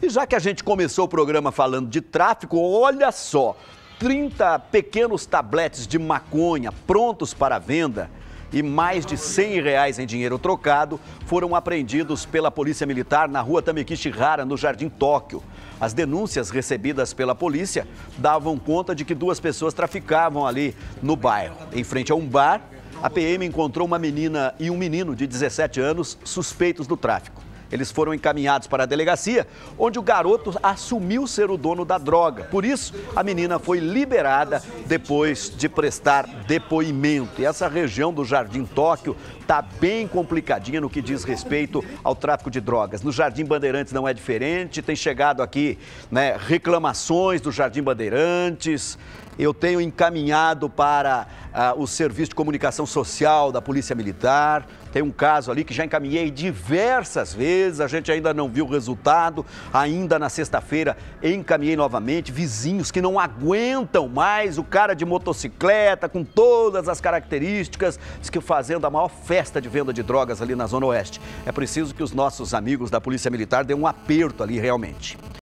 E já que a gente começou o programa falando de tráfico, olha só: 30 pequenos tabletes de maconha prontos para venda e mais de 100 reais em dinheiro trocado foram apreendidos pela Polícia Militar na rua Tamekishihara, no Jardim Tóquio. As denúncias recebidas pela polícia davam conta de que duas pessoas traficavam ali no bairro. Em frente a um bar, a PM encontrou uma menina e um menino de 17 anos suspeitos do tráfico. Eles foram encaminhados para a delegacia, onde o garoto assumiu ser o dono da droga. Por isso, a menina foi liberada depois de prestar depoimento. E essa região do Jardim Tóquio está bem complicadinha no que diz respeito ao tráfico de drogas. No Jardim Bandeirantes não é diferente, tem chegado aqui né, reclamações do Jardim Bandeirantes eu tenho encaminhado para ah, o Serviço de Comunicação Social da Polícia Militar. Tem um caso ali que já encaminhei diversas vezes, a gente ainda não viu o resultado. Ainda na sexta-feira encaminhei novamente vizinhos que não aguentam mais o cara de motocicleta com todas as características, diz que fazendo a maior festa de venda de drogas ali na Zona Oeste. É preciso que os nossos amigos da Polícia Militar dêem um aperto ali realmente.